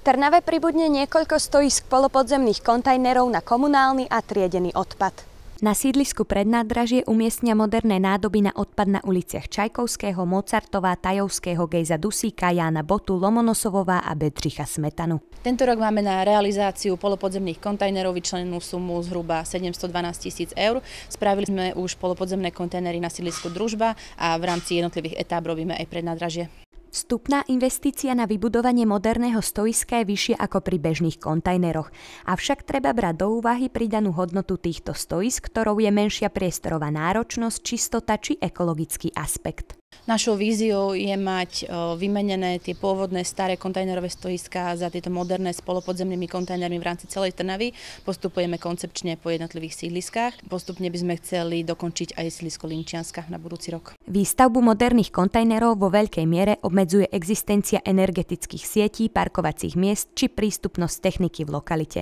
Trnave pribudne niekoľko stoisk polopodzemných kontajnerov na komunálny a triedený odpad. Na sídlisku pred nádražie umiestnia moderné nádoby na odpad na uliciach Čajkovského, Mozartová, Tajovského, Gejza Dusíka, Jána Botu, Lomonosovová a Bedřicha Smetanu. Tento rok máme na realizáciu polopodzemných kontajnerov vyčlenenú sumu zhruba 712 tisíc eur. Spravili sme už polopodzemné kontajnery na sídlisku Družba a v rámci jednotlivých etáp robíme aj pred nádražie. Vstupná investícia na vybudovanie moderného stoiska je vyššia ako pri bežných kontajneroch, avšak treba brať do úvahy pridanú hodnotu týchto stoisk, ktorou je menšia priestorová náročnosť, čistota či ekologický aspekt. Našou víziou je mať vymenené tie pôvodné staré kontajnerové stojiska za tieto moderné spolopodzemnými kontajnermi v rámci celej Trnavy. Postupujeme koncepčne po jednotlivých sídliskách. Postupne by sme chceli dokončiť aj sídlisko Linčianska na budúci rok. Výstavbu moderných kontajnerov vo veľkej miere obmedzuje existencia energetických sietí, parkovacích miest či prístupnosť techniky v lokalite.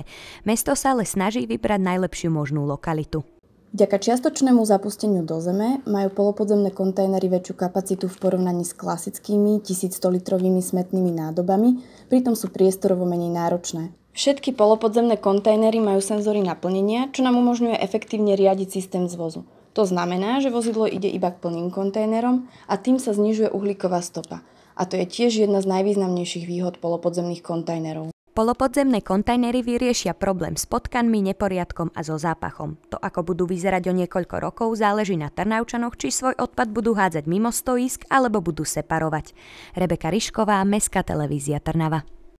Mesto sa ale snaží vybrať najlepšiu možnú lokalitu. Vďaka čiastočnému zapusteniu do zeme majú polopodzemné kontajnery väčšiu kapacitu v porovnaní s klasickými 1100-litrovými smetnými nádobami, pritom sú priestorovo menej náročné. Všetky polopodzemné kontajnery majú senzory naplnenia, čo nám umožňuje efektívne riadiť systém zvozu. To znamená, že vozidlo ide iba k plným kontajnerom a tým sa znižuje uhlíková stopa. A to je tiež jedna z najvýznamnejších výhod polopodzemných kontajnerov. Polopodzemné kontajnery vyriešia problém s potkanmi, neporiadkom a so zápachom. To, ako budú vyzerať o niekoľko rokov, záleží na Trnaučanoch, či svoj odpad budú hádzať mimo stoisk alebo budú separovať. Rebeka Rišková, Mestská televízia Trnava.